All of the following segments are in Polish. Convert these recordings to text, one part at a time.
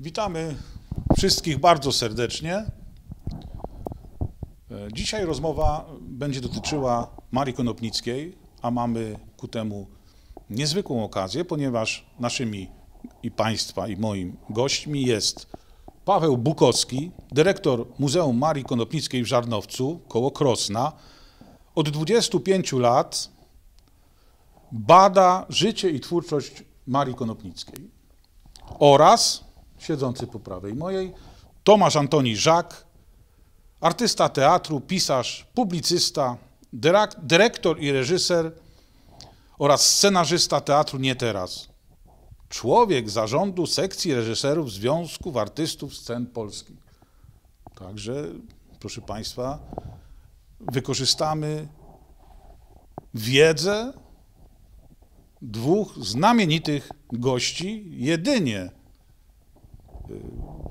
Witamy wszystkich bardzo serdecznie. E, dzisiaj rozmowa będzie dotyczyła Marii Konopnickiej, a mamy ku temu niezwykłą okazję, ponieważ naszymi i Państwa i moim gośćmi jest Paweł Bukowski, dyrektor Muzeum Marii Konopnickiej w Żarnowcu koło Krosna. Od 25 lat bada życie i twórczość Marii Konopnickiej oraz siedzący po prawej mojej, Tomasz Antoni Żak, artysta teatru, pisarz, publicysta, dyrektor i reżyser oraz scenarzysta teatru Nie Teraz. Człowiek zarządu sekcji reżyserów Związków Artystów Scen Polskich. Także, proszę Państwa, wykorzystamy wiedzę dwóch znamienitych gości jedynie Y,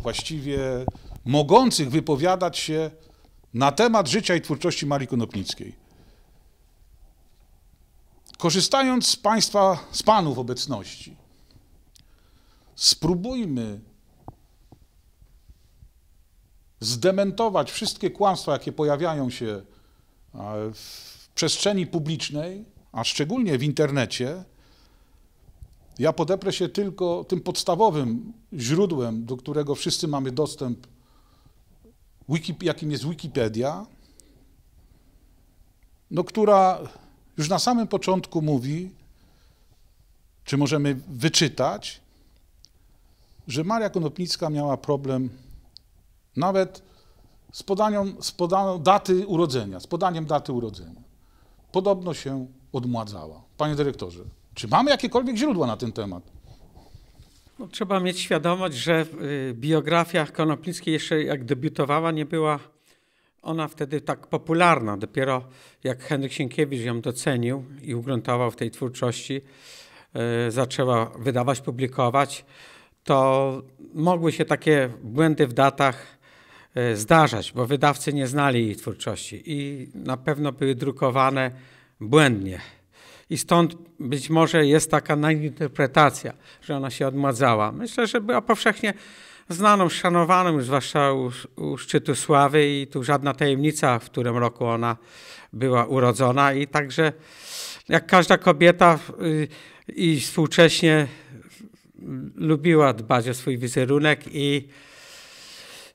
właściwie mogących wypowiadać się na temat życia i twórczości Marii Konopnickiej. Korzystając z Państwa, z Panów obecności, spróbujmy zdementować wszystkie kłamstwa, jakie pojawiają się e, w przestrzeni publicznej, a szczególnie w internecie, ja podeprę się tylko tym podstawowym źródłem, do którego wszyscy mamy dostęp, jakim jest Wikipedia, no, która już na samym początku mówi, czy możemy wyczytać, że Maria Konopnicka miała problem nawet z, podaniem z podaną daty urodzenia, z podaniem daty urodzenia. Podobno się odmładzała. Panie dyrektorze, czy mamy jakiekolwiek źródła na ten temat? No, trzeba mieć świadomość, że y, biografia Konopnickiej jeszcze jak debiutowała nie była ona wtedy tak popularna. Dopiero jak Henryk Sienkiewicz ją docenił i ugruntował w tej twórczości, y, zaczęła wydawać, publikować, to mogły się takie błędy w datach y, zdarzać, bo wydawcy nie znali jej twórczości i na pewno były drukowane błędnie i stąd być może jest taka nadinterpretacja, że ona się odmładzała. Myślę, że była powszechnie znaną, szanowaną, zwłaszcza u, u szczytu sławy i tu żadna tajemnica, w którym roku ona była urodzona i także jak każda kobieta y, i współcześnie lubiła dbać o swój wizerunek i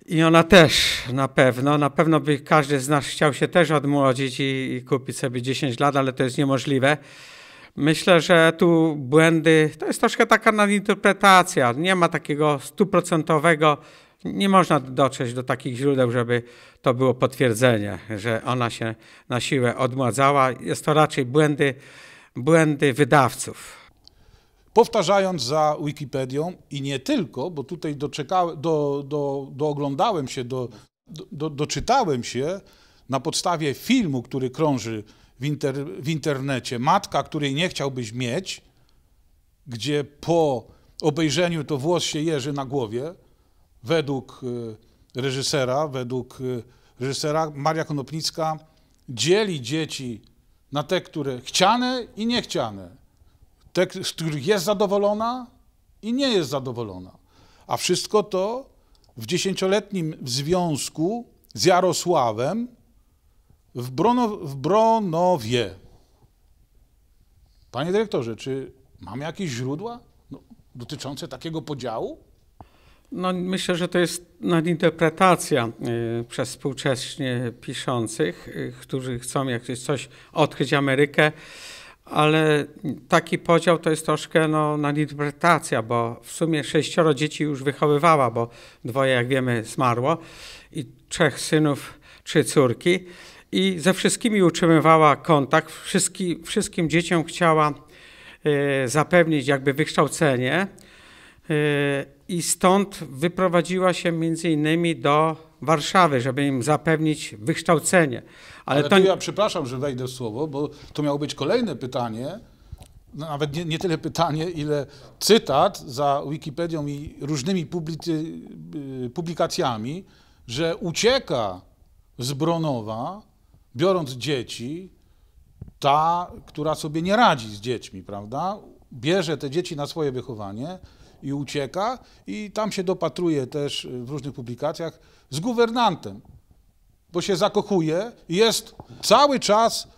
i ona też na pewno, na pewno by każdy z nas chciał się też odmłodzić i, i kupić sobie 10 lat, ale to jest niemożliwe. Myślę, że tu błędy, to jest troszkę taka nadinterpretacja. Nie ma takiego stuprocentowego, nie można dotrzeć do takich źródeł, żeby to było potwierdzenie, że ona się na siłę odmładzała. Jest to raczej błędy, błędy wydawców powtarzając za Wikipedią i nie tylko, bo tutaj doczekałem, do, do, dooglądałem się, do, do, doczytałem się na podstawie filmu, który krąży w, inter, w internecie, Matka, której nie chciałbyś mieć, gdzie po obejrzeniu to włos się jeży na głowie, według e, reżysera, według e, reżysera Maria Konopnicka dzieli dzieci na te, które chciane i niechciane te, z których jest zadowolona i nie jest zadowolona. A wszystko to w dziesięcioletnim związku z Jarosławem w, Brono, w Bronowie. Panie dyrektorze, czy mam jakieś źródła no, dotyczące takiego podziału? No, myślę, że to jest nadinterpretacja y, przez współcześnie piszących, y, którzy chcą jakieś coś odkryć Amerykę ale taki podział to jest troszkę no, nadinterpretacja, bo w sumie sześcioro dzieci już wychowywała, bo dwoje, jak wiemy, zmarło i trzech synów, trzy córki. I ze wszystkimi utrzymywała kontakt, Wszystki, wszystkim dzieciom chciała y, zapewnić jakby wykształcenie. Y, I stąd wyprowadziła się między innymi do Warszawy, żeby im zapewnić wykształcenie. Ale, Ale to... ja przepraszam, że wejdę w słowo, bo to miało być kolejne pytanie, no nawet nie, nie, tyle pytanie, ile cytat za Wikipedią i różnymi y, publikacjami, że ucieka z Bronowa, biorąc dzieci, ta, która sobie nie radzi z dziećmi, prawda? Bierze te dzieci na swoje wychowanie i ucieka, i tam się dopatruje też y, w różnych publikacjach z guwernantem, bo się zakochuje. Jest cały czas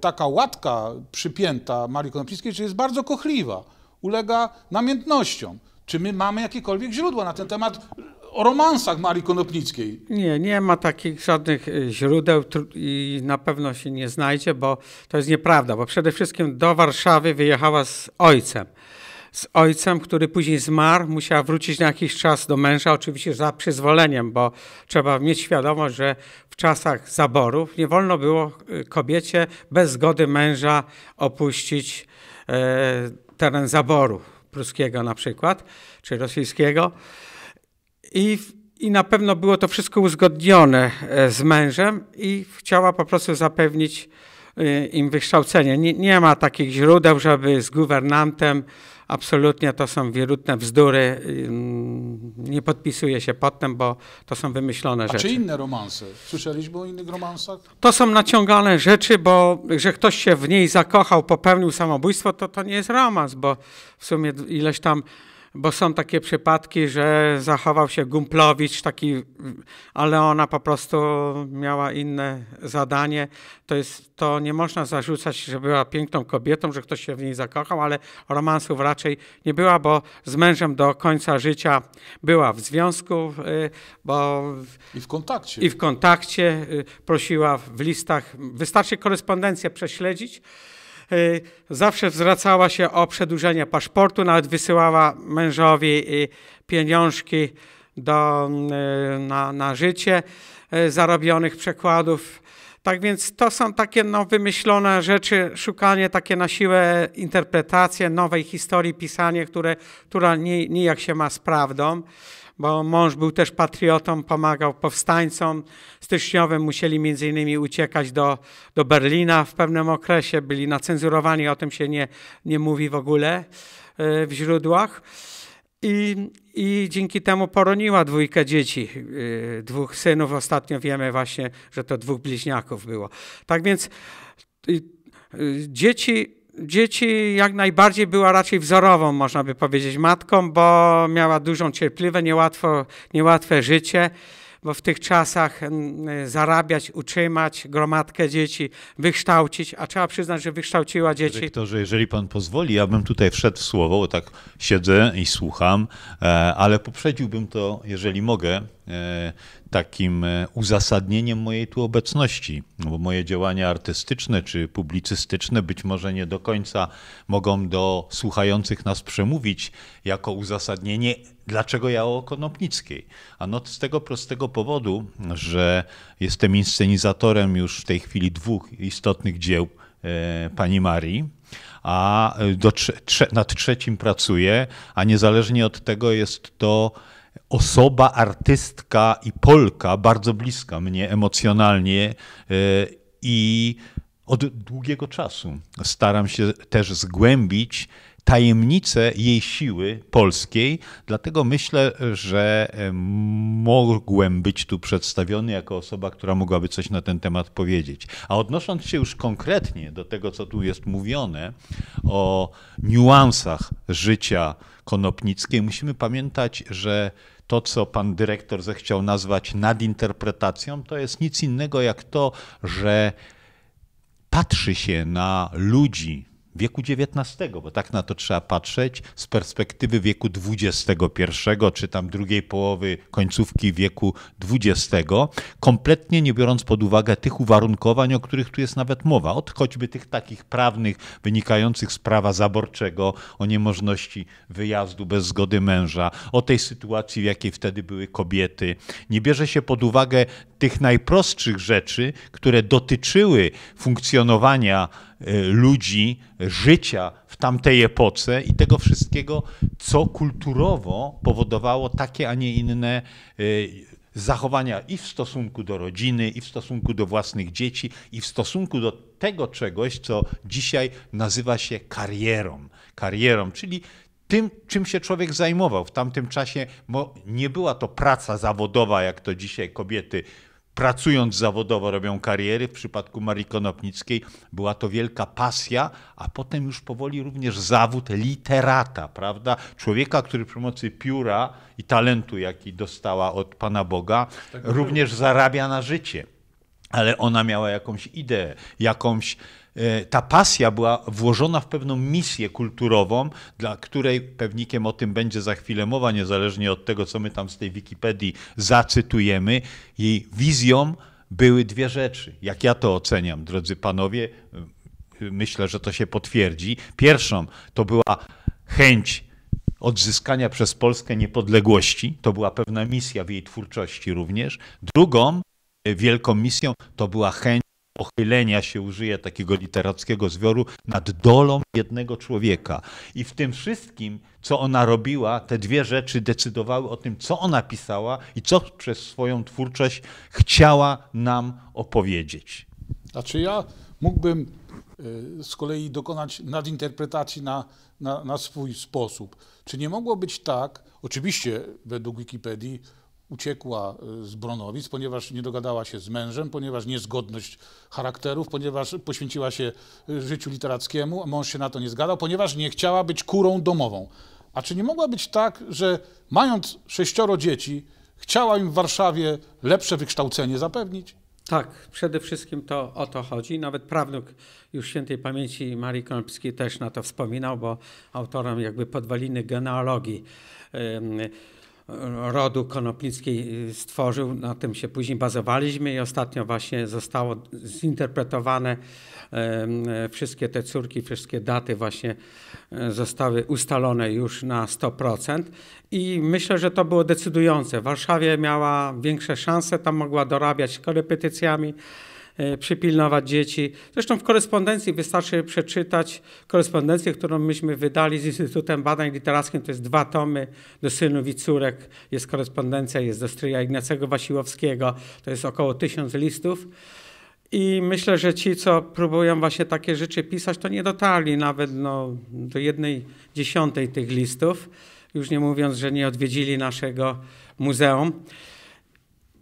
taka łatka przypięta Marii Konopickiej, czyli jest bardzo kochliwa, ulega namiętnościom. Czy my mamy jakiekolwiek źródła na ten temat o romansach Marii Konopnickiej? Nie, nie ma takich żadnych e, źródeł i na pewno się nie znajdzie, bo to jest nieprawda, bo przede wszystkim do Warszawy wyjechała z ojcem z ojcem, który później zmarł, musiała wrócić na jakiś czas do męża, oczywiście za przyzwoleniem, bo trzeba mieć świadomość, że w czasach zaborów nie wolno było y, kobiecie bez zgody męża opuścić e, teren zaboru pruskiego na przykład, czy rosyjskiego. I i na pewno było to wszystko uzgodnione e, z mężem i chciała po prostu zapewnić e, im wykształcenie. Nie, nie ma takich źródeł, żeby z guwernantem Absolutnie to są wirutne bzdury. Nie podpisuję się pod tym, bo to są wymyślone A rzeczy. A czy inne romanse? Słyszeliśmy o innych romansach? To są naciągane rzeczy, bo że ktoś się w niej zakochał, popełnił samobójstwo, to to nie jest romans, bo w sumie ileś tam bo są takie przypadki, że zachował się Gumplowicz, taki, ale ona po prostu miała inne zadanie. To, jest, to nie można zarzucać, że była piękną kobietą, że ktoś się w niej zakochał, ale romansów raczej nie była, bo z mężem do końca życia była w związku, y, bo... I w kontakcie. I w kontakcie, y, prosiła w listach, wystarczy korespondencję prześledzić, Y, zawsze zwracała się o przedłużenie paszportu, nawet wysyłała mężowi y, pieniążki do, y, na, na życie zarobionych przekładów. Tak więc to są takie no, wymyślone rzeczy, szukanie takie na siłę interpretacje nowej historii, pisanie, które, która nijak się ma z prawdą bo mąż był też patriotą, pomagał powstańcom styczniowym, musieli między innymi uciekać do, do Berlina w pewnym okresie, byli nacenzurowani, o tym się nie, nie mówi w ogóle e, w źródłach. I, I dzięki temu poroniła dwójkę dzieci, e, dwóch synów. Ostatnio wiemy właśnie, że to dwóch bliźniaków było. Tak więc e, dzieci dzieci jak najbardziej była raczej wzorową, można by powiedzieć, matką, bo miała dużą cierpliwe, niełatwo, niełatwe życie, bo w tych czasach zarabiać, utrzymać gromadkę dzieci, wykształcić, a trzeba przyznać, że wykształciła dzieci. Dyrektorze, jeżeli pan pozwoli, ja bym tutaj wszedł w słowo, bo tak siedzę i słucham, e, ale poprzedziłbym to, jeżeli mogę, e, takim e, uzasadnieniem mojej tu obecności, no bo moje działania artystyczne czy publicystyczne być może nie do końca mogą do słuchających nas przemówić jako uzasadnienie, dlaczego ja o Konopnickiej. A no z tego prostego powodu, że jestem inscenizatorem już w tej chwili dwóch istotnych dzieł e, pani Marii, a e, do, nad trzecim pracuję, a niezależnie od tego jest to osoba, artystka i Polka, bardzo bliska mnie emocjonalnie e, i od długiego czasu staram się też zgłębić tajemnicę jej siły polskiej, dlatego myślę, że e, mogłem być tu przedstawiony jako osoba, która mogłaby coś na ten temat powiedzieć. A odnosząc się już konkretnie do tego, co tu jest mówione o niuansach życia Konopnickiej, musimy pamiętać, że to, co pan dyrektor zechciał nazwać nadinterpretacją, to jest nic innego jak to, że patrzy się na ludzi wieku XIX, bo tak na to trzeba patrzeć z perspektywy wieku XXI, czy tam drugiej połowy końcówki wieku XX, kompletnie nie biorąc pod uwagę tych uwarunkowań, o których tu jest nawet mowa, od choćby tych takich prawnych wynikających z prawa zaborczego, o niemożności wyjazdu bez zgody męża, o tej sytuacji, w jakiej wtedy były kobiety. Nie bierze się pod uwagę tych najprostszych rzeczy, które dotyczyły funkcjonowania E, ludzi, życia w tamtej epoce i tego wszystkiego, co kulturowo powodowało takie, a nie inne e, zachowania i w stosunku do rodziny, i w stosunku do własnych dzieci, i w stosunku do tego czegoś, co dzisiaj nazywa się karierą. Karierą, czyli tym, czym się człowiek zajmował w tamtym czasie, bo nie była to praca zawodowa, jak to dzisiaj kobiety pracując zawodowo robią kariery. W przypadku Marii Konopnickiej była to wielka pasja, a potem już powoli również zawód literata, prawda? Człowieka, który przy pomocy pióra i talentu, jaki dostała od Pana Boga, tak również zarabia na życie. Ale ona miała jakąś ideę, jakąś E, ta pasja była włożona w pewną misję kulturową, dla której pewnikiem o tym będzie za chwilę mowa, niezależnie od tego, co my tam z tej Wikipedii zacytujemy. Jej wizją były dwie rzeczy. Jak ja to oceniam, drodzy panowie, e, myślę, że to się potwierdzi. Pierwszą to była chęć odzyskania przez Polskę niepodległości. To była pewna misja w jej twórczości również. Drugą e, wielką misją to była chęć pochylenia się użyje takiego literackiego zwioru nad dolą jednego człowieka. I w tym wszystkim, co ona robiła, te dwie rzeczy decydowały o tym, co ona pisała i co przez swoją twórczość chciała nam opowiedzieć. Znaczy ja mógłbym e, z kolei dokonać nadinterpretacji na, na, na swój sposób. Czy nie mogło być tak, oczywiście według Wikipedii, uciekła e, z Bronowic, ponieważ nie dogadała się z mężem, ponieważ niezgodność charakterów, ponieważ poświęciła się e, życiu literackiemu, a mąż się na to nie zgadzał, ponieważ nie chciała być kurą domową. A czy nie mogła być tak, że mając sześcioro dzieci, chciała im w Warszawie lepsze wykształcenie zapewnić? Tak, przede wszystkim to o to chodzi. Nawet prawnuk już świętej pamięci Marii Konopskiej też na to wspominał, bo autorem jakby podwaliny genealogii. Yy, rodu Konopnickiej y, stworzył. Na tym się później bazowaliśmy i ostatnio właśnie zostało zinterpretowane wszystkie te córki, wszystkie daty właśnie e, zostały ustalone już na 100% i myślę, że to było decydujące. W Warszawie miała większe szanse, tam mogła dorabiać korepetycjami, E, przypilnować dzieci. Zresztą w korespondencji wystarczy przeczytać korespondencję, którą myśmy wydali z Instytutem Badań Literackich. To jest dwa tomy do synów i córek. Jest korespondencja, jest do stryja Ignacego Wasiłowskiego. To jest około tysiąc listów. I myślę, że ci, co próbują właśnie takie rzeczy pisać, to nie dotarli nawet no, do jednej dziesiątej tych listów, już nie mówiąc, że nie odwiedzili naszego muzeum.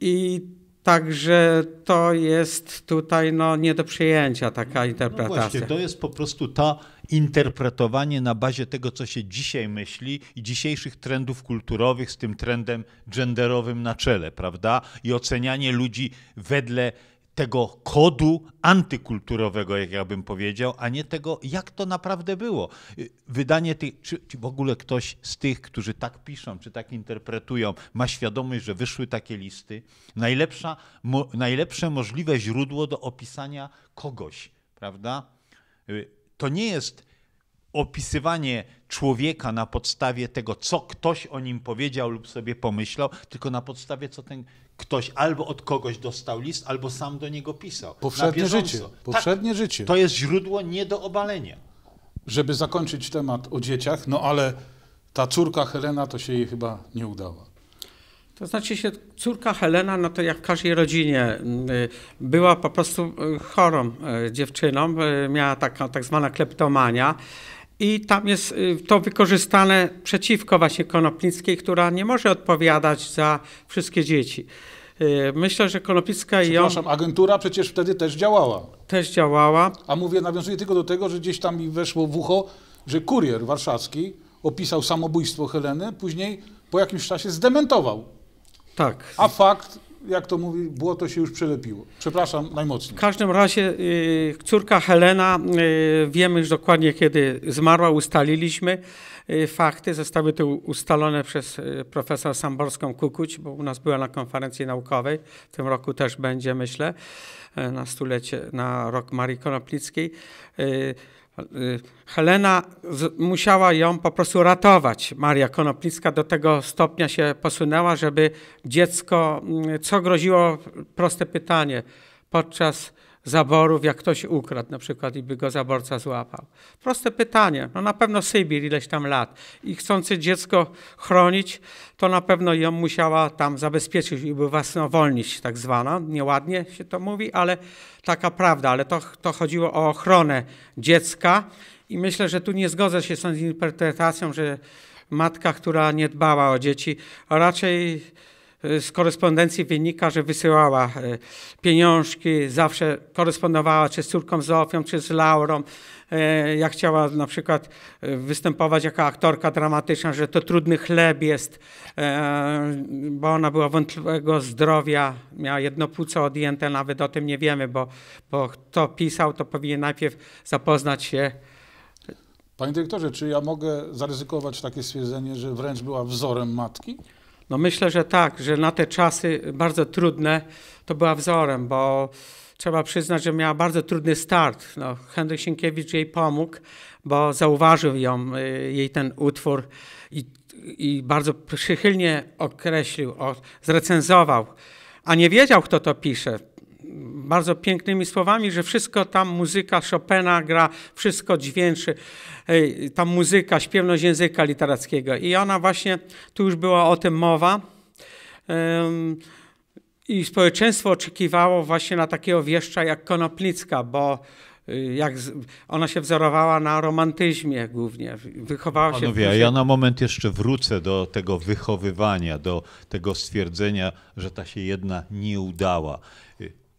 I Także to jest tutaj no, nie do przyjęcia taka interpretacja. No właśnie, to jest po prostu to interpretowanie na bazie tego, co się dzisiaj myśli i dzisiejszych trendów kulturowych z tym trendem genderowym na czele, prawda? I ocenianie ludzi wedle tego kodu antykulturowego, jak ja bym powiedział, a nie tego, jak to naprawdę było. Y, wydanie tych, czy, czy, w ogóle ktoś z tych, którzy tak piszą, czy tak interpretują, ma świadomość, że wyszły takie listy. Najlepsza, mo, najlepsze możliwe źródło do opisania kogoś, prawda? Y, to nie jest opisywanie człowieka na podstawie tego, co ktoś o nim powiedział lub sobie pomyślał, tylko na podstawie, co ten ktoś albo od kogoś dostał list, albo sam do niego pisał. Powszednie życie. Poprzednie tak, życie. To jest źródło nie do obalenia. Żeby zakończyć temat o dzieciach, no ale ta córka Helena to się jej chyba nie udało. To znaczy się, córka Helena, no to jak w każdej rodzinie, y, była po prostu y, chorą y, dziewczyną, miała taka tak zwana kleptomania. I tam jest y, to wykorzystane przeciwko właśnie Konopnickiej, która nie może odpowiadać za wszystkie dzieci. Y, myślę, że Konopnicka i ją... agentura przecież wtedy też działała. Też działała. A mówię, nawiązuję tylko do tego, że gdzieś tam mi weszło w ucho, że kurier warszawski opisał samobójstwo Heleny, później po jakimś czasie zdementował. Tak. A fakt jak to mówi, błoto się już przelepiło. Przepraszam najmocniej. W każdym razie y, córka Helena, y, wiemy już dokładnie kiedy zmarła, ustaliliśmy y, fakty, zostały tu ustalone przez y, profesor Samborską Kukuć, bo u nas była na konferencji naukowej, w tym roku też będzie myślę, y, na stulecie, na rok Marii Konoplickiej. Y, Y, Helena musiała ją po prostu ratować. Maria Konopnicka do tego stopnia się posunęła, żeby dziecko, mm, co groziło, proste pytanie, podczas zaborów, jak ktoś ukradł na przykład i by go zaborca złapał? Proste pytanie. No na pewno Sybir ileś tam lat i chcący dziecko chronić, to na pewno ją musiała tam zabezpieczyć i by własnowolnić tak zwana. Nieładnie się to mówi, ale taka prawda. Ale to, to chodziło o ochronę dziecka i myślę, że tu nie zgodzę się z tą interpretacją, że matka, która nie dbała o dzieci, raczej Y, z korespondencji wynika, że wysyłała y, pieniążki, zawsze korespondowała czy z córką Zofią, czy z Laurą. Y, jak chciała na przykład występować jako aktorka dramatyczna, że to trudny chleb jest, e, bo ona była wątpliwego zdrowia, miała jedno płuco odjęte, nawet o tym nie wiemy, bo, bo kto pisał, to powinien najpierw zapoznać się Panie dyrektorze, czy ja mogę zaryzykować takie stwierdzenie, że wręcz była wzorem matki? No myślę, że tak, że na te czasy bardzo trudne to była wzorem, bo trzeba przyznać, że miała bardzo trudny start. No, Henryk Sienkiewicz jej pomógł, bo zauważył ją, y, jej ten utwór i, i bardzo przychylnie określił, o, zrecenzował. A nie wiedział, kto to pisze bardzo pięknymi słowami, że wszystko tam muzyka Chopina gra, wszystko dźwięczy, tam muzyka, śpiewność języka literackiego. I ona właśnie, tu już była o tym mowa, i społeczeństwo oczekiwało właśnie na takiego wieszcza jak Konoplicka, bo y, jak ona się wzorowała na romantyzmie głównie. Wychowała Panowie, się. Panowie, później... ja na moment jeszcze wrócę do tego wychowywania, do tego stwierdzenia, że ta się jedna nie udała.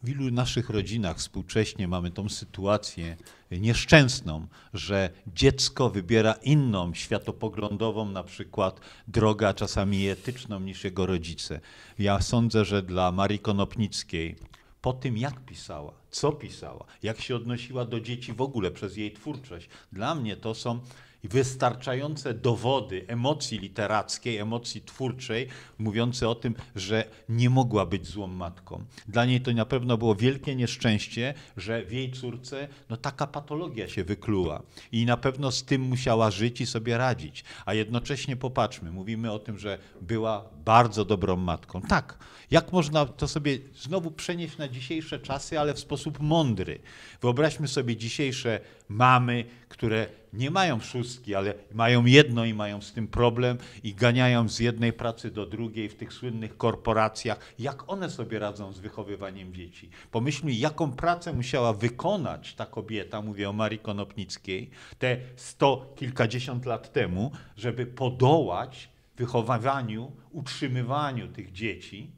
W ilu naszych rodzinach współcześnie mamy tą sytuację nieszczęsną, że dziecko wybiera inną światopoglądową, na przykład drogę, czasami etyczną niż jego rodzice. Ja sądzę, że dla Marii Konopnickiej, po tym jak pisała, co pisała, jak się odnosiła do dzieci w ogóle przez jej twórczość, dla mnie to są wystarczające dowody emocji literackiej, emocji twórczej, mówiące o tym, że nie mogła być złą matką. Dla niej to na pewno było wielkie nieszczęście, że w jej córce no, taka patologia się wykluła i na pewno z tym musiała żyć i sobie radzić. A jednocześnie popatrzmy, mówimy o tym, że była bardzo dobrą matką. Tak, jak można to sobie znowu przenieść na dzisiejsze czasy, ale w sposób mądry. Wyobraźmy sobie dzisiejsze mamy, które nie mają szóstki, ale mają jedno i mają z tym problem i ganiają z jednej pracy do drugiej w tych słynnych korporacjach. Jak one sobie radzą z wychowywaniem dzieci? Pomyślmy, jaką pracę musiała wykonać ta kobieta, mówię o Marii Konopnickiej, te sto kilkadziesiąt lat temu, żeby podołać wychowywaniu, utrzymywaniu tych dzieci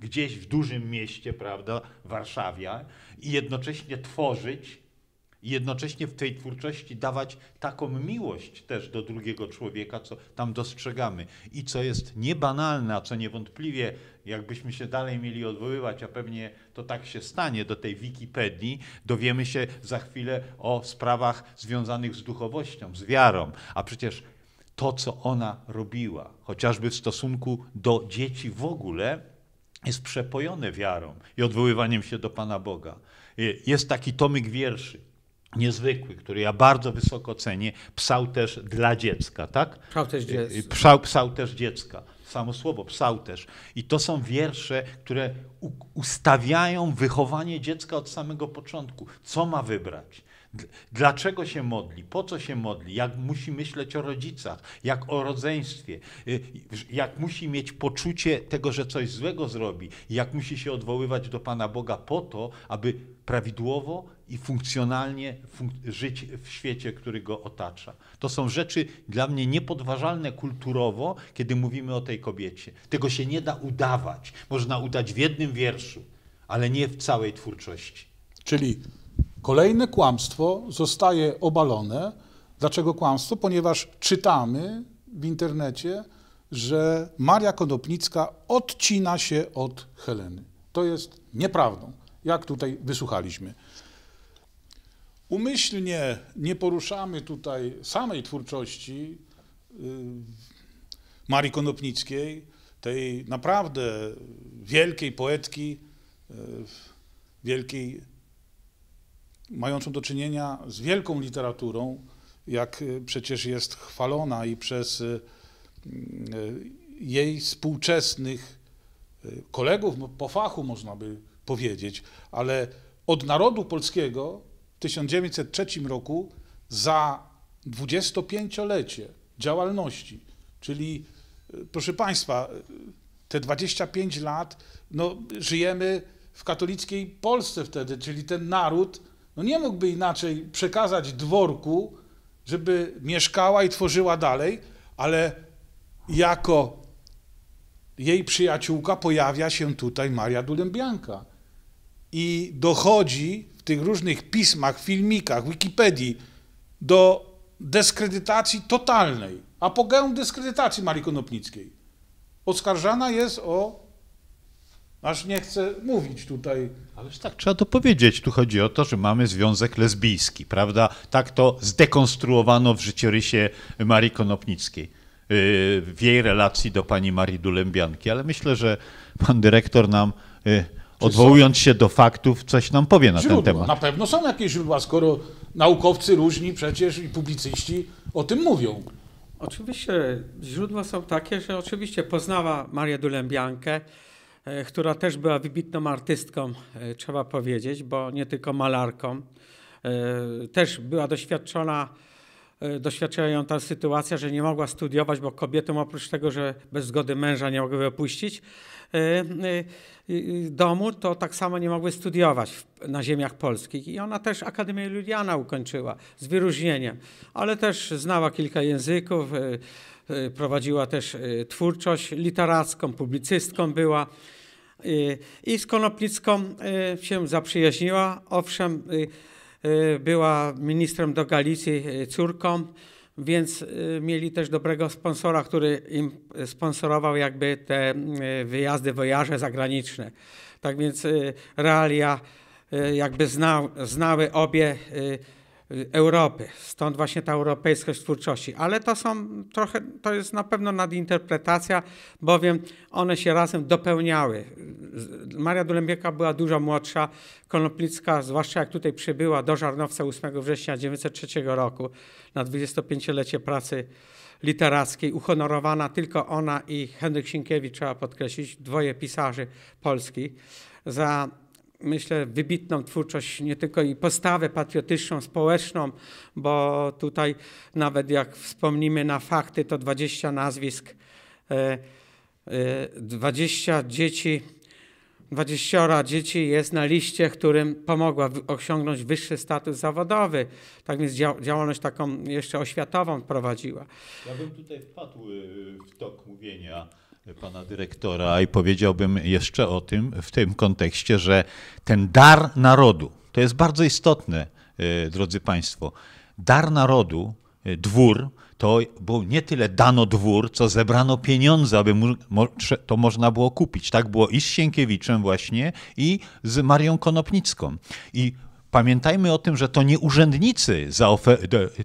gdzieś w dużym mieście, prawda, Warszawia, i jednocześnie tworzyć i jednocześnie w tej twórczości dawać taką miłość też do drugiego człowieka, co tam dostrzegamy i co jest niebanalne, a co niewątpliwie, jakbyśmy się dalej mieli odwoływać, a pewnie to tak się stanie do tej Wikipedii, dowiemy się za chwilę o sprawach związanych z duchowością, z wiarą, a przecież to, co ona robiła, chociażby w stosunku do dzieci w ogóle, jest przepojone wiarą i odwoływaniem się do Pana Boga. Y, jest taki tomyk wierszy, niezwykły, który ja bardzo wysoko cenię, Psał też dla dziecka, tak? też dziecka. Psał, też dziecka. Samo słowo, psał też. I to są wiersze, które ustawiają wychowanie dziecka od samego początku. Co ma wybrać? Dlaczego się modli? Po co się modli? Jak musi myśleć o rodzicach, jak o rodzeństwie, y, jak musi mieć poczucie tego, że coś złego zrobi, jak musi się odwoływać do Pana Boga po to, aby prawidłowo i funkcjonalnie żyć w świecie, który go otacza. To są rzeczy dla mnie niepodważalne kulturowo, kiedy mówimy o tej kobiecie. Tego się nie da udawać. Można udać w jednym wierszu, ale nie w całej twórczości. Czyli kolejne kłamstwo zostaje obalone. Dlaczego kłamstwo? Ponieważ czytamy w internecie, że Maria Konopnicka odcina się od Heleny. To jest nieprawdą, jak tutaj wysłuchaliśmy umyślnie nie poruszamy tutaj samej twórczości y, Marii Konopnickiej, tej naprawdę wielkiej poetki, y, wielkiej, mającą do czynienia z wielką literaturą, jak y, przecież jest chwalona i przez jej współczesnych kolegów po fachu, można by powiedzieć, ale od narodu polskiego 1903 roku za 25-lecie działalności, czyli e, proszę Państwa, e, te 25 lat, no, żyjemy w katolickiej Polsce wtedy, czyli ten naród no, nie mógłby inaczej przekazać dworku, żeby mieszkała i tworzyła dalej, ale jako jej przyjaciółka pojawia się tutaj Maria Dulębianka i dochodzi tych różnych pismach, filmikach, Wikipedii do dyskredytacji totalnej, apogeum dyskredytacji Marii Konopnickiej. Oskarżana jest o Aż nie chcę mówić tutaj. Ależ tak, trzeba to powiedzieć. Tu chodzi o to, że mamy związek lesbijski, prawda? Tak to zdekonstruowano w życiorysie Marii Konopnickiej, yy, w jej relacji do pani Marii Dulembianki. Ale myślę, że pan dyrektor nam yy, odwołując się do faktów, coś nam powie na ten temat. Na pewno są jakieś źródła, skoro naukowcy różni przecież i publicyści o tym mówią. Oczywiście źródła są takie, że oczywiście poznała Marię Dulembiankę, e, która też była wybitną artystką, e, trzeba powiedzieć, bo nie tylko malarką. E, też była doświadczona E, doświadczyła ją ta sytuacja, że nie mogła studiować, bo kobietom oprócz tego, że bez zgody męża nie mogły opuścić e, e, domu, to tak samo nie mogły studiować na ziemiach polskich. I ona też Akademię Juliana ukończyła z wyróżnieniem, ale też znała kilka języków, prowadziła też twórczość literacką, publicystką była. I z Konoplicką się zaprzyjaźniła. Owszem, Y, była ministrem do Galicji y, córką, więc y, mieli też dobrego sponsora, który im sponsorował jakby te wyjazdy, wojaże zagraniczne. Tak więc realia jakby zna, znały obie Europy. Stąd właśnie ta europejskość twórczości. Ale to są trochę, to jest na pewno nadinterpretacja, bowiem one się razem dopełniały. Maria Dulembieka była dużo młodsza, Konoplicka, zwłaszcza jak tutaj przybyła do Żarnowca 8 września 1903 roku na 25-lecie pracy literackiej, uhonorowana tylko ona i Henryk Sienkiewicz, trzeba podkreślić, dwoje pisarzy polskich, za myślę, wybitną twórczość, nie tylko i postawę patriotyczną, społeczną, bo tutaj nawet jak wspomnimy na fakty, to 20 nazwisk, 20 e, e, dzieci, 20 dzieci jest na liście, którym pomogła osiągnąć wyższy status zawodowy. Tak więc działalność taką jeszcze oświatową prowadziła. Ja bym tutaj wpadł y, w tok mówienia pana dyrektora i powiedziałbym jeszcze o tym w tym kontekście, że ten dar narodu, to jest bardzo istotne, e, drodzy państwo, dar narodu, e, dwór, to był nie tyle dano dwór, co zebrano pieniądze, aby to można było kupić. Tak było i z Sienkiewiczem właśnie, i z Marią Konopnicką. I Pamiętajmy o tym, że to nie urzędnicy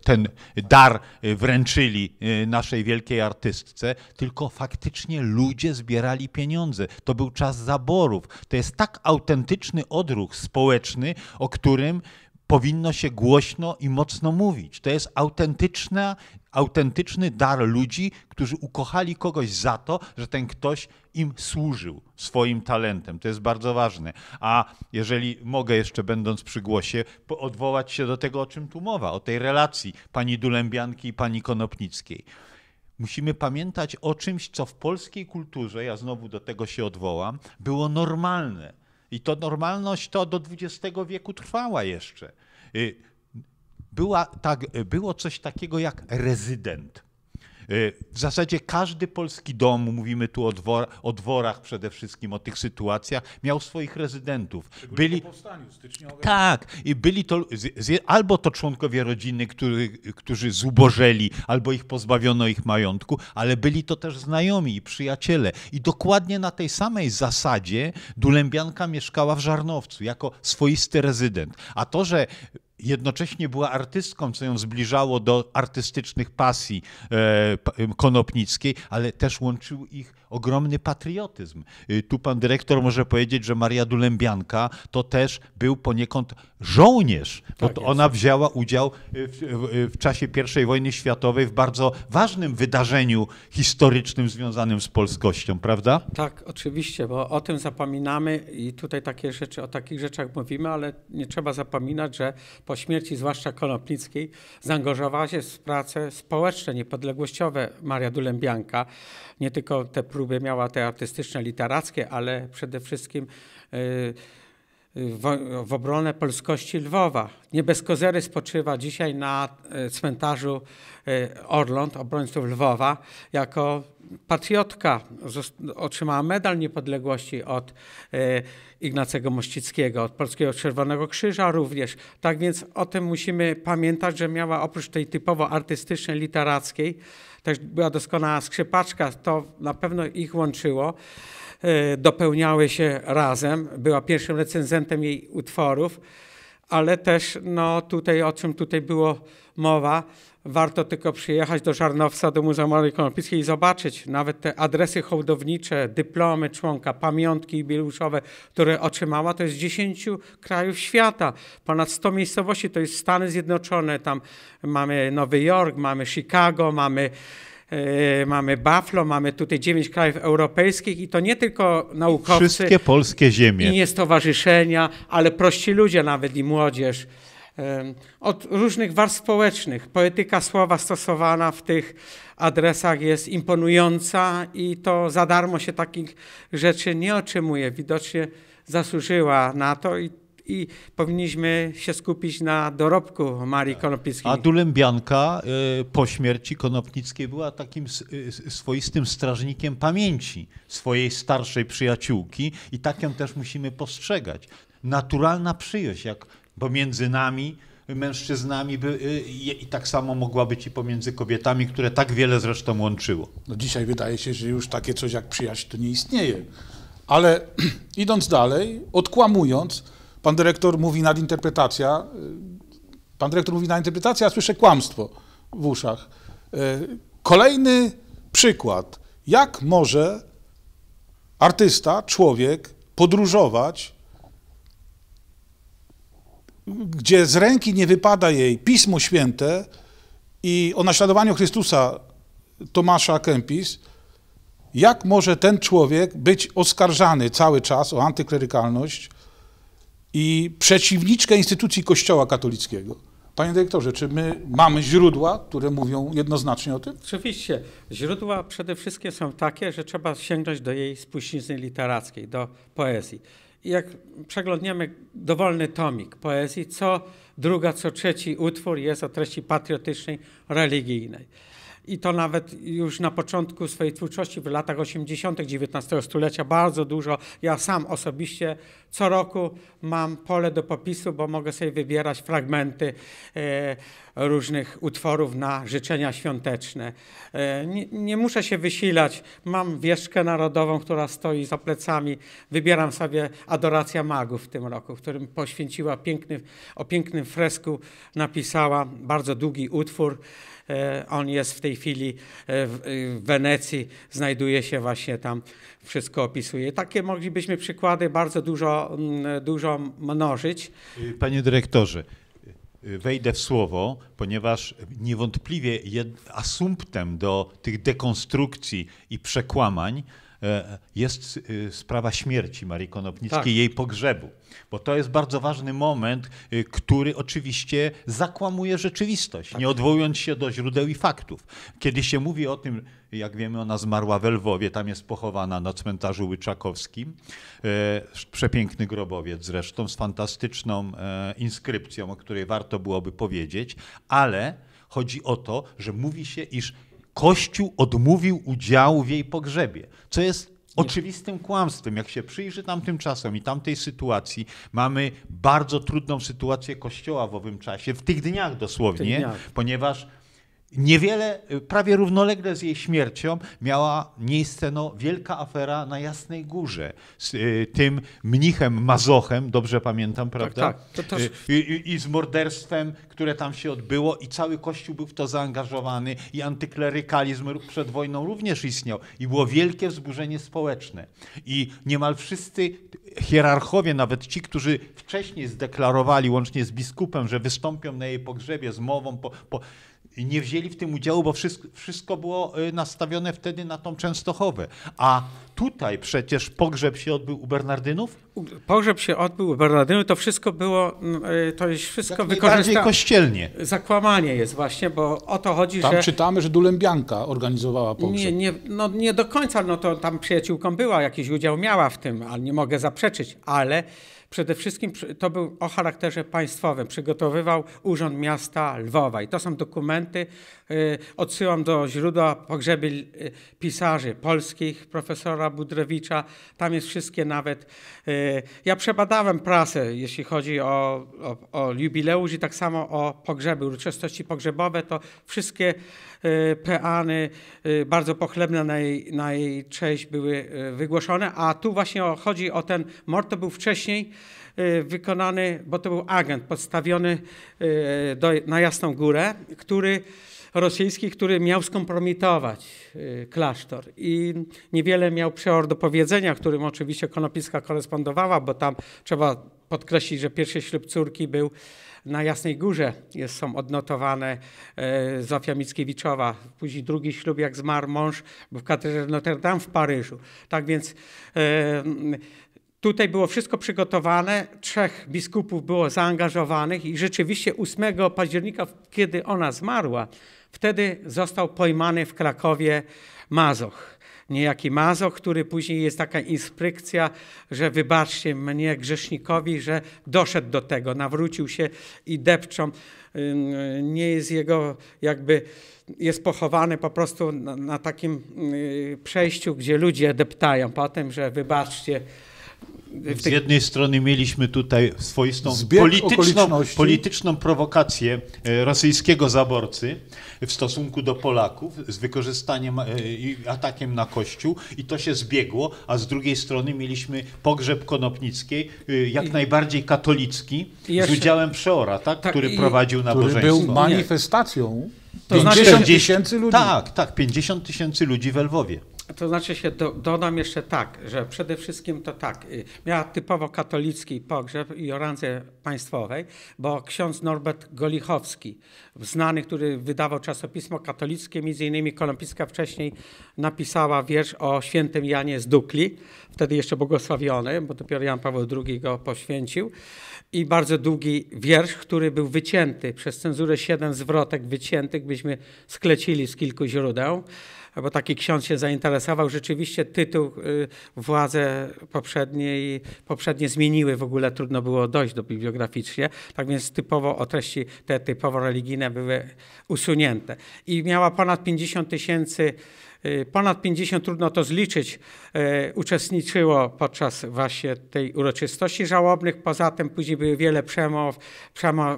ten dar y, wręczyli y, naszej wielkiej artystce, tylko faktycznie ludzie zbierali pieniądze. To był czas zaborów. To jest tak autentyczny odruch społeczny, o którym powinno się głośno i mocno mówić. To jest autentyczna autentyczny dar ludzi, którzy ukochali kogoś za to, że ten ktoś im służył swoim talentem. To jest bardzo ważne. A jeżeli mogę jeszcze, będąc przy głosie, odwołać się do tego, o czym tu mowa, o tej relacji pani Dulębianki i pani Konopnickiej. Musimy pamiętać o czymś, co w polskiej kulturze, ja znowu do tego się odwołam, było normalne. I to normalność to do XX wieku trwała jeszcze y, była tak, było coś takiego jak rezydent. Y, w zasadzie każdy polski dom, mówimy tu o, dwor, o dworach przede wszystkim, o tych sytuacjach, miał swoich rezydentów. Byli, tak, i byli to z, albo to członkowie rodziny, który, którzy zubożeli, albo ich pozbawiono ich majątku, ale byli to też znajomi i przyjaciele. I dokładnie na tej samej zasadzie Dulębianka mieszkała w Żarnowcu jako swoisty rezydent. A to, że jednocześnie była artystką, co ją zbliżało do artystycznych pasji e, Konopnickiej, ale też łączył ich ogromny patriotyzm. Y, tu pan dyrektor może powiedzieć, że Maria Dulembianka to też był poniekąd żołnierz, bo tak ona wzięła udział y, w, y, w, czasie I wojny światowej w bardzo ważnym wydarzeniu historycznym związanym z polskością, prawda? Tak, oczywiście, bo o tym zapominamy i tutaj takie rzeczy, o takich rzeczach mówimy, ale nie trzeba zapominać, że po śmierci, zwłaszcza Konopnickiej, zaangażowała się w prace społeczne, niepodległościowe Maria Dulembianka, nie tylko te próby próby miała te artystyczne, literackie, ale przede wszystkim y, w obronę polskości Lwowa. Nie bez kozery spoczywa dzisiaj na y, cmentarzu y, Orląt, obrońców Lwowa, jako patriotka. Otrzymała medal niepodległości od Ignacego Mościckiego, od Polskiego Czerwonego Krzyża również. Tak więc o tym musimy pamiętać, że miała oprócz tej typowo artystycznej, literackiej, też była doskonała skrzypaczka, to na pewno ich łączyło. E, dopełniały się razem, była pierwszym recenzentem jej utworów ale też no, tutaj, o czym tutaj było mowa, warto tylko przyjechać do Żarnowca, do Muzeum Marii Konopickiej i zobaczyć nawet te adresy hołdownicze, dyplomy członka, pamiątki bieluszowe, które otrzymała, to jest 10 krajów świata, ponad 100 miejscowości, to jest Stany Zjednoczone, tam mamy Nowy Jork, mamy Chicago, mamy E, mamy Buffalo, mamy tutaj dziewięć krajów europejskich i to nie tylko naukowcy. Wszystkie polskie ziemie. I nie stowarzyszenia, ale prości ludzie nawet i młodzież. E, od różnych warstw społecznych poetyka słowa stosowana w tych adresach jest imponująca i to za darmo się takich rzeczy nie otrzymuje. Widocznie zasłużyła na to i i powinniśmy się skupić na dorobku Marii tak. Konopnickiej. A Dulembianka y, po śmierci Konopnickiej była takim y, swoistym strażnikiem pamięci swojej starszej przyjaciółki i tak ją też musimy postrzegać. Naturalna przyjaźń, jak pomiędzy nami mężczyznami by, y, i, tak samo mogła być i pomiędzy kobietami, które tak wiele zresztą łączyło. No dzisiaj wydaje się, że już takie coś jak przyjaźń to nie istnieje. Ale idąc dalej, odkłamując, Pan dyrektor mówi nadinterpretacja. Pan dyrektor mówi nadinterpretacja, a słyszę kłamstwo w uszach. E, kolejny przykład. Jak może artysta, człowiek podróżować, gdzie z ręki nie wypada jej Pismo Święte i o naśladowaniu Chrystusa Tomasza Kempis, jak może ten człowiek być oskarżany cały czas o antyklerykalność, i przeciwniczkę instytucji Kościoła katolickiego. Panie dyrektorze, czy my mamy źródła, które mówią jednoznacznie o tym? Oczywiście. Źródła przede wszystkim są takie, że trzeba sięgnąć do jej spuścizny literackiej, do poezji. I jak przeglądniemy dowolny tomik poezji, co druga, co trzeci utwór jest o treści patriotycznej, religijnej i to nawet już na początku swojej twórczości w latach 80. XIX stulecia bardzo dużo. Ja sam osobiście co roku mam pole do popisu, bo mogę sobie wybierać fragmenty e, różnych utworów na życzenia świąteczne. E, nie, nie muszę się wysilać. Mam wieszkę narodową, która stoi za plecami. Wybieram sobie Adoracja Magów w tym roku, w którym poświęciła piękny, o pięknym fresku napisała bardzo długi utwór. E, on jest w tej chwili e, e, w Wenecji, znajduje się właśnie tam, wszystko opisuje. Takie moglibyśmy przykłady bardzo dużo, dużo mnożyć. Y, panie dyrektorze, y, wejdę w słowo, ponieważ niewątpliwie jed, asumptem do tych dekonstrukcji i przekłamań E, jest e, sprawa śmierci Marii Konopnickiej, tak. jej pogrzebu. Bo to jest bardzo ważny moment, e, który oczywiście zakłamuje rzeczywistość, tak. nie odwołując się do źródeł i faktów. Kiedy się mówi o tym, jak wiemy, ona zmarła w Lwowie, tam jest pochowana na cmentarzu Łyczakowskim. Przepiękny grobowiec zresztą, z fantastyczną inskrypcją, o której warto byłoby powiedzieć, ale chodzi o to, że mówi się, iż Kościół odmówił udziału w jej pogrzebie, co jest oczywistym kłamstwem. Jak się przyjrzy tamtym czasom i tamtej sytuacji, mamy bardzo trudną sytuację Kościoła w owym czasie, w tych dniach dosłownie, tych dniach. ponieważ Niewiele, prawie równolegle z jej śmiercią miała miejsce no, wielka afera na Jasnej Górze z y, tym mnichem Mazochem, dobrze pamiętam, tak, prawda? Tak, tak. To też... Y, I, i, I z morderstwem, które tam się odbyło i cały Kościół był w to zaangażowany i antyklerykalizm przed wojną również istniał i było wielkie wzburzenie społeczne. I niemal wszyscy hierarchowie, nawet ci, którzy wcześniej zdeklarowali, łącznie z biskupem, że wystąpią na jej pogrzebie z mową po, po nie wzięli w tym udziału, bo wszystko, było y, nastawione wtedy na tą Częstochowę. A tutaj przecież pogrzeb się odbył u Bernardynów? Pogrzeb się odbył u Bernardynów, to wszystko było, mm, y, to jest wszystko wykorzystane. kościelnie. Zakłamanie jest właśnie, bo o to chodzi, tam że... Tam czytamy, że Dulębianka organizowała pogrzeb. Nie, nie, no nie do końca, no to tam przyjaciółką była, jakiś udział miała w tym, ale nie mogę zaprzeczyć, ale Przede wszystkim to był o charakterze państwowym. Przygotowywał Urząd Miasta Lwowa i to są dokumenty. Y, odsyłam do źródła pogrzeby y, pisarzy polskich, profesora Budrewicza. Tam jest wszystkie nawet. Y, ja przebadałem prasę, jeśli chodzi o, o, o jubileusz i tak samo o pogrzeby, uroczystości pogrzebowe. To wszystkie Y, peany y, bardzo pochlebne na jej, na jej cześć były y, wygłoszone, a tu właśnie chodzi o ten mord, to był wcześniej wykonany, bo to był agent podstawiony do, na Jasną Górę, który rosyjski, który miał skompromitować klasztor i niewiele miał przeor do powiedzenia, którym oczywiście Konopiska korespondowała, bo tam trzeba podkreślić, że pierwszy ślub córki był na Jasnej Górze jest, są odnotowane e, Zofia Mickiewiczowa, później drugi ślub, jak zmarł mąż, w katedrze Notre Dame w Paryżu. Tak więc e, Tutaj było wszystko przygotowane, trzech biskupów było zaangażowanych i rzeczywiście 8 października, kiedy ona zmarła, wtedy został pojmany w Krakowie Mazoch niejaki mazo, który później jest taka inspekcja, że wybaczcie mnie grzesznikowi, że doszedł do tego, nawrócił się i depczą. Nie jest jego jakby, jest pochowany po prostu na, na takim y, przejściu, gdzie ludzie deptają potem, że wybaczcie, z tej... jednej strony mieliśmy tutaj swoistą polityczną, polityczną prowokację e, rosyjskiego zaborcy w stosunku do Polaków z wykorzystaniem e, i atakiem na Kościół i to się zbiegło, a z drugiej strony mieliśmy pogrzeb Konopnickiej, jak I... najbardziej katolicki, jeszcze... z udziałem przeora, tak, tak który i... prowadził nabożeństwo. Który był manifestacją 50 znaczy- tysięcy ludzi. Tak, tak, 50 tysięcy ludzi w Lwowie. To znaczy się do, dodam jeszcze tak, że przede wszystkim to tak, miała y, typowo katolicki pogrzeb i orandze państwowej, bo ksiądz Norbert Golichowski, znany, który wydawał czasopismo katolickie, między innymi Kolumpiska wcześniej napisała wiersz o świętym Janie z Dukli, wtedy jeszcze błogosławiony, bo dopiero Jan Paweł II go poświęcił i bardzo długi wiersz, który był wycięty przez cenzurę siedem zwrotek wyciętych, byśmy sklecili z kilku źródeł bo taki ksiądz się zainteresował. Rzeczywiście tytuł y, władze poprzedniej, poprzednie zmieniły, w ogóle trudno było dojść do bibliograficznie, tak więc typowo o treści te typowo religijne były usunięte. I miała ponad 50 tysięcy Y, ponad 50, trudno to zliczyć, y, uczestniczyło podczas właśnie tej uroczystości żałobnych. Poza tym później były wiele przemów,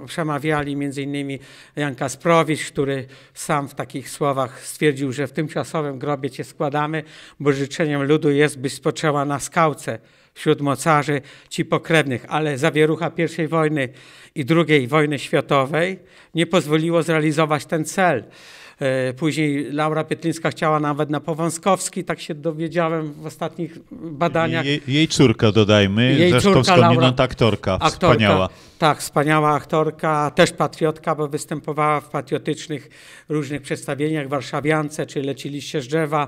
przemawiali m.in. Jan Kasprowicz, który sam w takich słowach stwierdził, że w tymczasowym grobie cię składamy, bo życzeniem ludu jest, by spoczęła na skałce wśród mocarzy ci pokrewnych, ale zawierucha I wojny i II wojny światowej nie pozwoliło zrealizować ten cel. E, później Laura Pietlińska chciała nawet na Powązkowski, tak się dowiedziałem w ostatnich badaniach. jej, jej córka, dodajmy, jej zresztą córka, wspomniana Laura, aktorka, wspaniała. Aktorka. Tak, wspaniała aktorka, też patriotka, bo występowała w patriotycznych różnych przedstawieniach, Warszawiance, czy Leciliście z drzewa, e,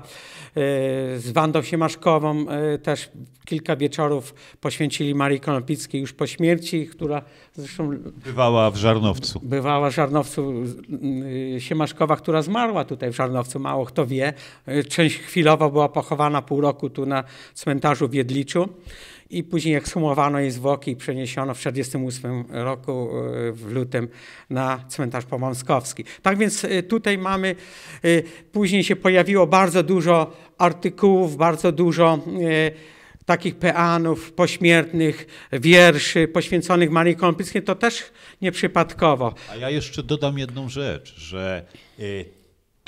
z Wandą Siemaszkową e, też kilka wieczorów poświęcili Marii Konopickiej już po śmierci, która zresztą... Bywała w Żarnowcu. Bywała w Żarnowcu e, Siemaszkowa, która zmarła tutaj w Żarnowcu, mało kto wie. Część chwilowo była pochowana pół roku tu na cmentarzu w Jedliczu i później jak schumowano jej zwłoki i przeniesiono w 1948 roku e, w lutym na cmentarz Pomąskowski. Tak więc e, tutaj mamy, e, później się pojawiło bardzo dużo artykułów, bardzo dużo takich peanów pośmiertnych, wierszy poświęconych Marii Kąpickiej, to też nieprzypadkowo. A ja jeszcze dodam jedną rzecz, że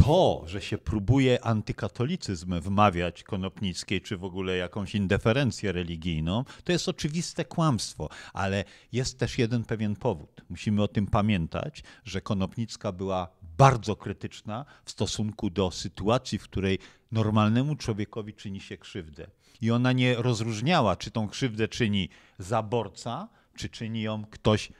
to, że się próbuje antykatolicyzm wmawiać Konopnickiej, czy w ogóle jakąś indeferencję religijną, to jest oczywiste kłamstwo, ale jest też jeden pewien powód. Musimy o tym pamiętać, że Konopnicka była bardzo krytyczna w stosunku do sytuacji, w której normalnemu człowiekowi czyni się krzywdę. I ona nie rozróżniała, czy tą krzywdę czyni zaborca, czy czyni ją ktoś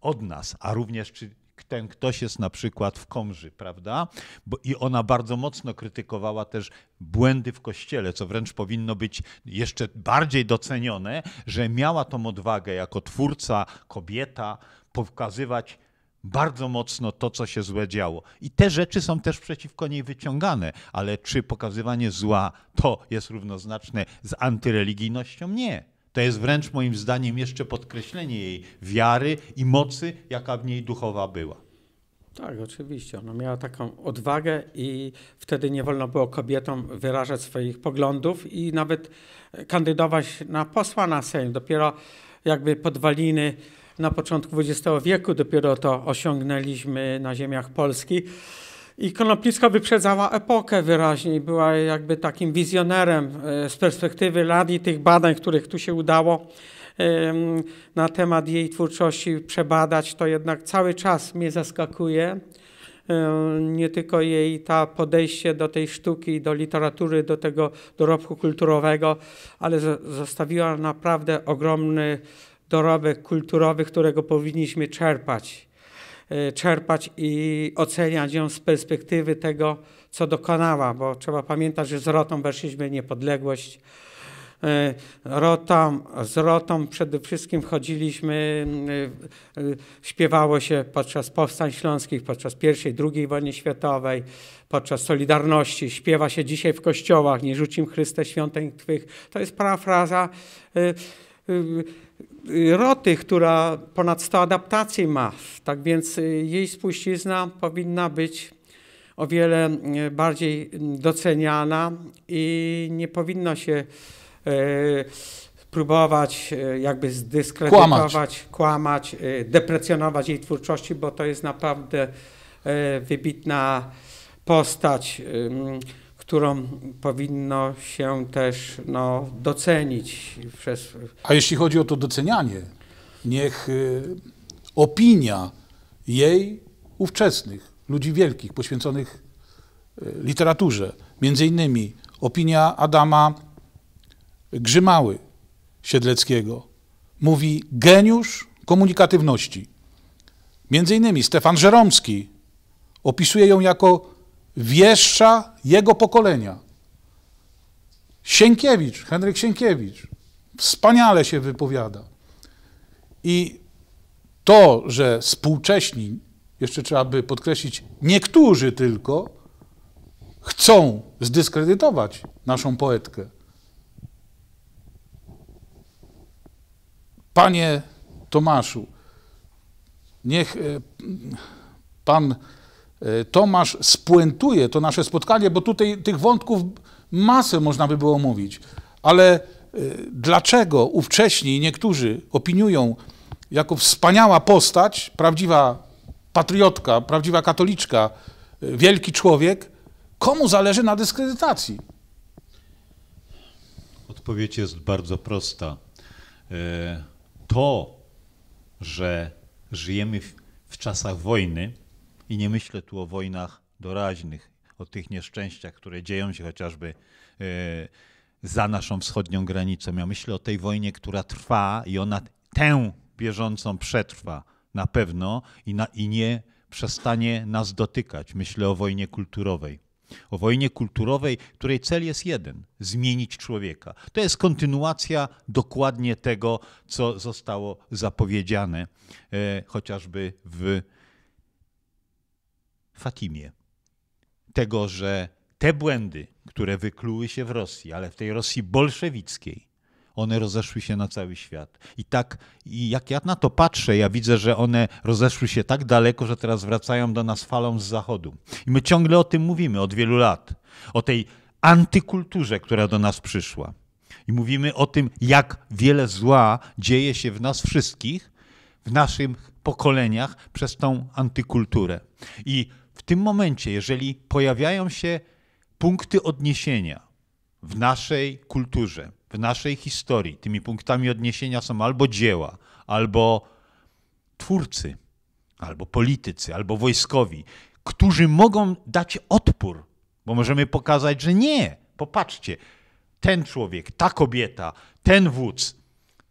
od nas, a również czy ten ktoś jest na przykład w Komży, prawda? Bo, I ona bardzo mocno krytykowała też błędy w kościele, co wręcz powinno być jeszcze bardziej docenione, że miała tą odwagę jako twórca, kobieta, pokazywać bardzo mocno to, co się złe działo. I te rzeczy są też przeciwko niej wyciągane, ale czy pokazywanie zła to jest równoznaczne z antyreligijnością? Nie. To jest wręcz moim zdaniem jeszcze podkreślenie jej wiary i mocy, jaka w niej duchowa była. Tak, oczywiście. Ona miała taką odwagę i wtedy nie wolno było kobietom wyrażać swoich poglądów i nawet kandydować na posła na Sejm. Dopiero jakby podwaliny na początku XX wieku, dopiero to osiągnęliśmy na ziemiach Polski. I Konopnicka wyprzedzała epokę wyraźnie, była jakby takim wizjonerem e, z perspektywy lat i tych badań, których tu się udało na temat jej twórczości przebadać, to jednak cały czas mnie zaskakuje. E, nie tylko jej ta podejście do tej sztuki, do literatury, do tego dorobku kulturowego, ale zostawiła naprawdę ogromny dorobek kulturowy, którego powinniśmy czerpać. Y, czerpać i oceniać ją z perspektywy tego, co dokonała, bo trzeba pamiętać, że z Rotą weszliśmy w niepodległość. Y, Rotą, z Rotą przede wszystkim chodziliśmy, y, śpiewało się podczas powstań śląskich, podczas I, II wojny światowej, podczas Solidarności, śpiewa się dzisiaj w kościołach, nie rzucim Chryste świąteń twych. To jest parafraza Roty, która ponad 100 adaptacji ma, tak więc y, jej spuścizna powinna być o wiele y, bardziej doceniana i nie powinno się y, próbować jakby zdyskredytować, kłamać, kłamać deprecjonować jej twórczości, bo to jest naprawdę wybitna postać którą powinno się też no, docenić. Przez... A jeśli chodzi o to docenianie, niech y, opinia jej ówczesnych, ludzi wielkich, poświęconych y, literaturze, między innymi opinia Adama Grzymały Siedleckiego, mówi geniusz komunikatywności. Między innymi Stefan Żeromski opisuje ją jako wieszcza jego pokolenia. Sienkiewicz, Henryk Sienkiewicz, wspaniale się wypowiada. I to, że współcześni, jeszcze trzeba by podkreślić, niektórzy tylko chcą zdyskredytować naszą poetkę. Panie Tomaszu, niech e, pan Y, Tomasz spuentuje to nasze spotkanie, bo tutaj tych wątków masę można by było mówić. Ale y, dlaczego ówcześni niektórzy opiniują jako wspaniała postać, prawdziwa patriotka, prawdziwa katoliczka, y, wielki człowiek, komu zależy na dyskredytacji? Odpowiedź jest bardzo prosta. To, że żyjemy w czasach wojny, i nie myślę tu o wojnach doraźnych, o tych nieszczęściach, które dzieją się chociażby e, za naszą wschodnią granicą. Ja myślę o tej wojnie, która trwa i ona tę bieżącą przetrwa na pewno i, na, i nie przestanie nas dotykać. Myślę o wojnie kulturowej. O wojnie kulturowej, której cel jest jeden zmienić człowieka. To jest kontynuacja dokładnie tego, co zostało zapowiedziane e, chociażby w Fatimie. Tego, że te błędy, które wykluły się w Rosji, ale w tej Rosji bolszewickiej, one rozeszły się na cały świat. I tak, i jak ja na to patrzę, ja widzę, że one rozeszły się tak daleko, że teraz wracają do nas falą z zachodu. I my ciągle o tym mówimy od wielu lat. O tej antykulturze, która do nas przyszła. I mówimy o tym, jak wiele zła dzieje się w nas wszystkich, w naszych pokoleniach przez tą antykulturę. I tym momencie, jeżeli pojawiają się punkty odniesienia w naszej kulturze, w naszej historii, tymi punktami odniesienia są albo dzieła, albo twórcy, albo politycy, albo wojskowi, którzy mogą dać odpór, bo możemy pokazać, że nie, popatrzcie, ten człowiek, ta kobieta, ten wódz,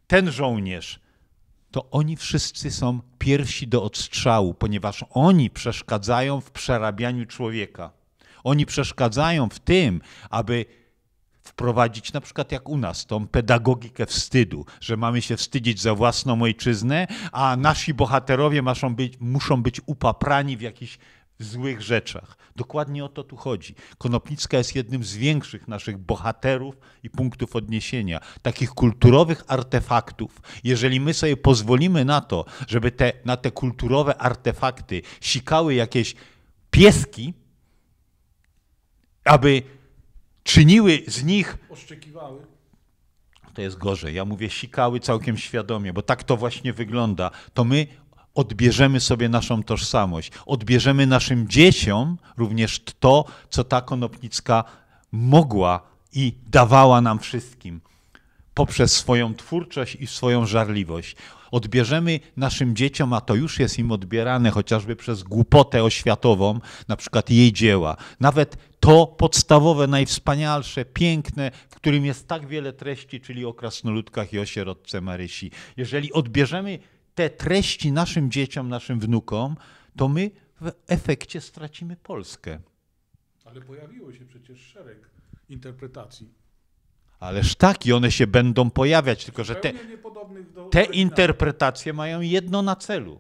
ten żołnierz, to oni wszyscy są pierwsi do odstrzału, ponieważ oni przeszkadzają w przerabianiu człowieka. Oni przeszkadzają w tym, aby wprowadzić, na przykład jak u nas, tą pedagogikę wstydu, że mamy się wstydzić za własną ojczyznę, a nasi bohaterowie muszą być, muszą być upaprani w jakichś złych rzeczach. Dokładnie o to tu chodzi. Konopnicka jest jednym z większych naszych bohaterów i punktów odniesienia, takich kulturowych artefaktów. Jeżeli my sobie pozwolimy na to, żeby te, na te kulturowe artefakty sikały jakieś pieski, aby czyniły z nich. Oszczekiwały to jest gorzej. Ja mówię sikały całkiem świadomie, bo tak to właśnie wygląda. To my odbierzemy sobie naszą tożsamość, odbierzemy naszym dzieciom również to, co ta Konopnicka mogła i dawała nam wszystkim poprzez swoją twórczość i swoją żarliwość. Odbierzemy naszym dzieciom, a to już jest im odbierane chociażby przez głupotę oświatową, na przykład jej dzieła. Nawet to podstawowe, najwspanialsze, piękne, w którym jest tak wiele treści, czyli o krasnoludkach i o sierotce Marysi. Jeżeli odbierzemy te treści naszym dzieciom, naszym wnukom, to my w efekcie stracimy Polskę. Ale pojawiło się przecież szereg interpretacji. Ależ tak, i one się będą pojawiać, tylko że te, te interpretacje mają jedno na celu: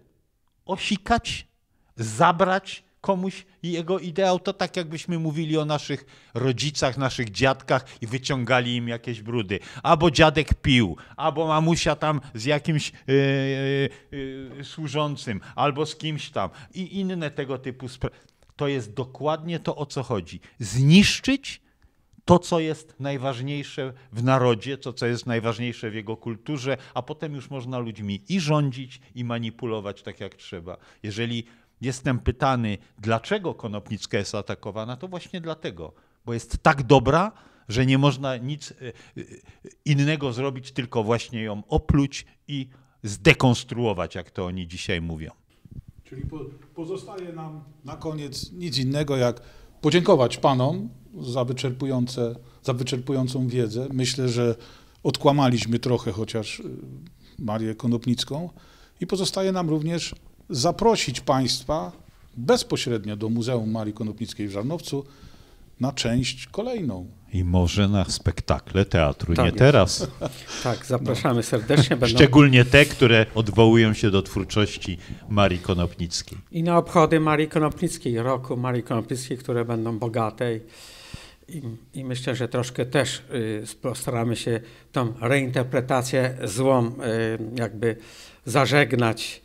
osikać, zabrać, komuś jego ideał, to tak jakbyśmy mówili o naszych rodzicach, naszych dziadkach i wyciągali im jakieś brudy. Albo dziadek pił, albo mamusia tam z jakimś yy, yy, służącym, albo z kimś tam i inne tego typu sprawy. To jest dokładnie to, o co chodzi. Zniszczyć to, co jest najważniejsze w narodzie, to, co jest najważniejsze w jego kulturze, a potem już można ludźmi i rządzić, i manipulować tak, jak trzeba. Jeżeli jestem pytany, dlaczego Konopnicka jest atakowana, to właśnie dlatego, bo jest tak dobra, że nie można nic e, e, innego zrobić, tylko właśnie ją opluć i zdekonstruować, jak to oni dzisiaj mówią. Czyli po, pozostaje nam na koniec nic innego, jak podziękować panom za, wyczerpujące, za wyczerpującą wiedzę. Myślę, że odkłamaliśmy trochę chociaż e, Marię Konopnicką i pozostaje nam również zaprosić Państwa bezpośrednio do Muzeum Marii Konopnickiej w Żarnowcu na część kolejną. I może na spektakle teatru, tak, nie jest. teraz. Tak, zapraszamy no. serdecznie. Będą... Szczególnie te, które odwołują się do twórczości Marii Konopnickiej. I na obchody Marii Konopnickiej, roku Marii Konopnickiej, które będą bogate. I, i myślę, że troszkę też y, postaramy się tą reinterpretację złą y, jakby zażegnać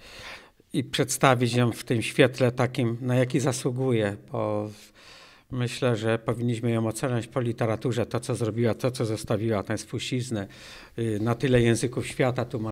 i przedstawić ją w tym świetle takim, na jaki zasługuje, bo myślę, że powinniśmy ją oceniać po literaturze, to co zrobiła, to co zostawiła tę spuściznę y, na tyle języków świata ma.